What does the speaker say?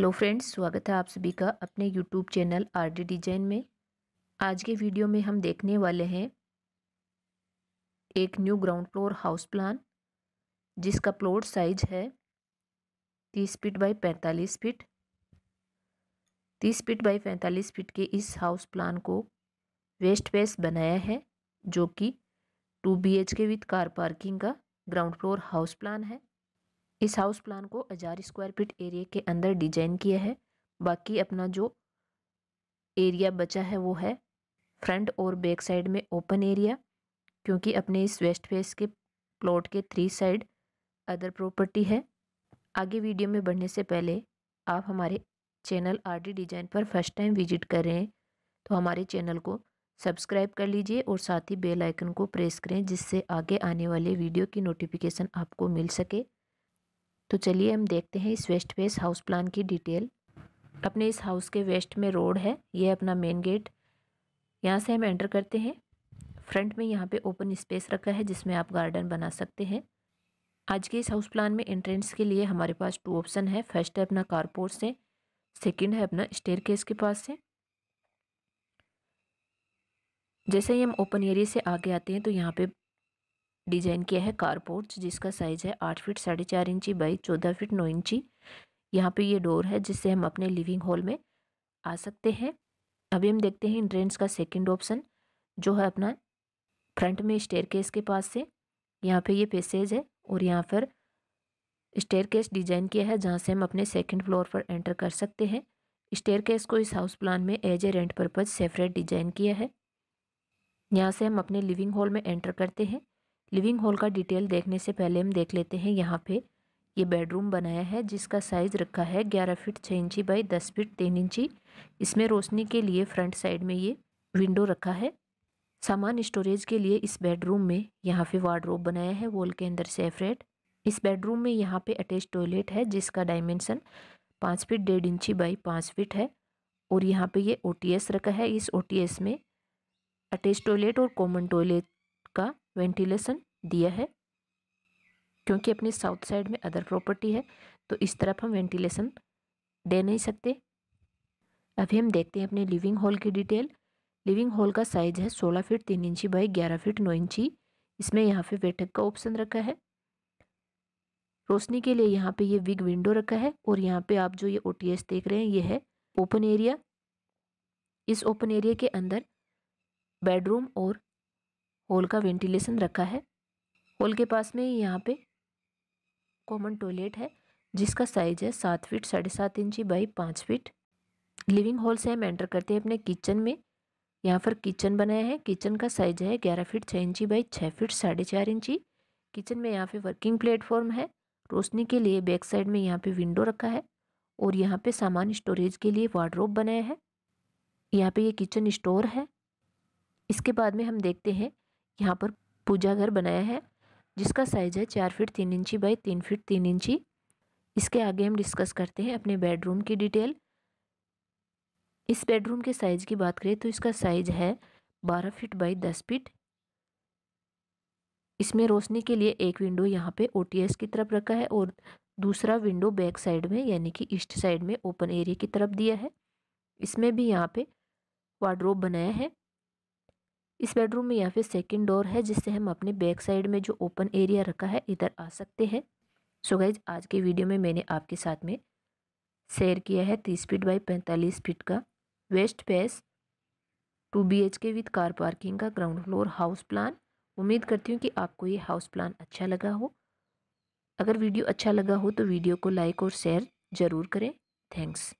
hello friends स्वागत है आप सभी का अपने YouTube channel R D design में आज के वीडियो में हम देखने वाले हैं एक new ground floor house plan जिसका प्लॉट साइज है तीस फीट बाई पैंतालीस फीट तीस फीट बाई पैंतालीस फीट के इस हाउस प्लान को वेस्ट फेस बनाया है जो कि two B H K with car parking का ग्राउंड फ्लोर हाउस प्लान है इस हाउस प्लान को हज़ार स्क्वायर फीट एरिया के अंदर डिजाइन किया है बाकी अपना जो एरिया बचा है वो है फ्रंट और बैक साइड में ओपन एरिया क्योंकि अपने इस वेस्ट फेस के प्लॉट के थ्री साइड अदर प्रॉपर्टी है आगे वीडियो में बढ़ने से पहले आप हमारे चैनल आर डी डिज़ाइन पर फर्स्ट टाइम विजिट कर रहे हैं तो हमारे चैनल को सब्सक्राइब कर लीजिए और साथ ही बेल आइकन को प्रेस करें जिससे आगे आने वाले वीडियो की नोटिफिकेशन आपको मिल सके तो चलिए हम देखते हैं इस वेस्ट फेस हाउस प्लान की डिटेल अपने इस हाउस के वेस्ट में रोड है ये अपना मेन गेट यहाँ से हम एंटर करते हैं फ्रंट में यहाँ पे ओपन स्पेस रखा है जिसमें आप गार्डन बना सकते हैं आज के इस हाउस प्लान में एंट्रेंस के लिए हमारे पास टू ऑप्शन है फर्स्ट है अपना कारपोर्ट से सेकंड है अपना स्टेयर केस के पास से जैसे ही हम ओपन एरिया से आगे आते हैं तो यहाँ पे डिज़ाइन किया है कारपोर्च जिसका साइज़ है आठ फीट साढ़े चार इंची बाई चौदह फीट नौ इंची यहाँ पे ये डोर है जिससे हम अपने लिविंग हॉल में आ सकते हैं अभी हम देखते हैं इंट्रेंस का सेकंड ऑप्शन जो है अपना फ्रंट में स्टेयर के पास से यहाँ पे ये पेसेज है और यहाँ पर स्टेयर डिजाइन किया है जहाँ से हम अपने सेकेंड फ्लोर पर एंटर कर सकते हैं स्टेयर को इस हाउस प्लान में as a rent purpose separate design किया है यहाँ से हम अपने लिविंग हॉल में एंटर करते हैं लिविंग हॉल का डिटेल देखने से पहले हम देख लेते हैं यहाँ पे ये बेडरूम बनाया है जिसका साइज़ रखा है ग्यारह फीट छः इंची बाई दस फीट तीन इंची इसमें रोशनी के लिए फ्रंट साइड में ये विंडो रखा है सामान स्टोरेज के लिए इस बेडरूम में यहाँ पे वार्ड्रोब बनाया है वॉल के अंदर सेफरेट इस बेडरूम में यहाँ पे अटैच टॉयलेट है जिसका डायमेंशन पाँच फिट डेढ़ इंची बाई पाँच फिट है और यहाँ पे ये ओ रखा है इस ओ में अटैच टॉयलेट और कॉमन टॉयलेट का वेंटिलेशन दिया है क्योंकि अपनी साउथ साइड में अदर प्रॉपर्टी है तो इस तरफ हम वेंटिलेशन दे नहीं सकते अभी हम देखते हैं अपने लिविंग हॉल की डिटेल लिविंग हॉल का साइज है सोलह फीट तीन इंची बाई ग्यारह फीट नौ इंची इसमें यहाँ पे बैठक का ऑप्शन रखा है रोशनी के लिए यहाँ पे ये विग विंडो रखा है और यहाँ पे आप जो ये ओ देख रहे हैं ये है ओपन एरिया इस ओपन एरिया के अंदर बेडरूम और हॉल का वेंटिलेशन रखा है हॉल के पास में यहाँ पे कॉमन टॉयलेट है जिसका साइज है सात फीट साढ़े सात इंची बाई पाँच फीट लिविंग हॉल से हम एंटर करते हैं अपने किचन में यहाँ पर किचन बनाया है किचन का साइज है ग्यारह फीट छः इंची बाई छः फीट साढ़े चार इंची किचन में यहाँ पे वर्किंग प्लेटफॉर्म है रोशनी के लिए बैक साइड में यहाँ पे विंडो रखा है और यहाँ पे सामान स्टोरेज के लिए वार्ड्रोब बनाया है यहाँ पे ये किचन स्टोर है इसके बाद में हम देखते हैं यहाँ पर पूजा घर बनाया है जिसका साइज है चार फीट तीन इंची बाई तीन फीट तीन इंची इसके आगे हम डिस्कस करते हैं अपने बेडरूम की डिटेल इस बेडरूम के साइज़ की बात करें तो इसका साइज़ है बारह फीट बाई दस फीट इसमें रोशनी के लिए एक विंडो यहाँ पे ओ की तरफ रखा है और दूसरा विंडो बैक साइड में यानी कि ईस्ट साइड में ओपन एरिया की तरफ दिया है इसमें भी यहाँ पे वार्ड्रोब बनाया है इस बेडरूम में या फिर सेकेंड डोर है जिससे हम अपने बैक साइड में जो ओपन एरिया रखा है इधर आ सकते हैं सो गाइज आज के वीडियो में मैंने आपके साथ में शेयर किया है तीस फीट बाई पैंतालीस फीट का west face two B H K with car parking का ग्राउंड फ्लोर हाउस प्लान उम्मीद करती हूँ कि आपको ये हाउस प्लान अच्छा लगा हो अगर वीडियो अच्छा लगा हो तो वीडियो को लाइक और शेयर ज़रूर करें थैंक्स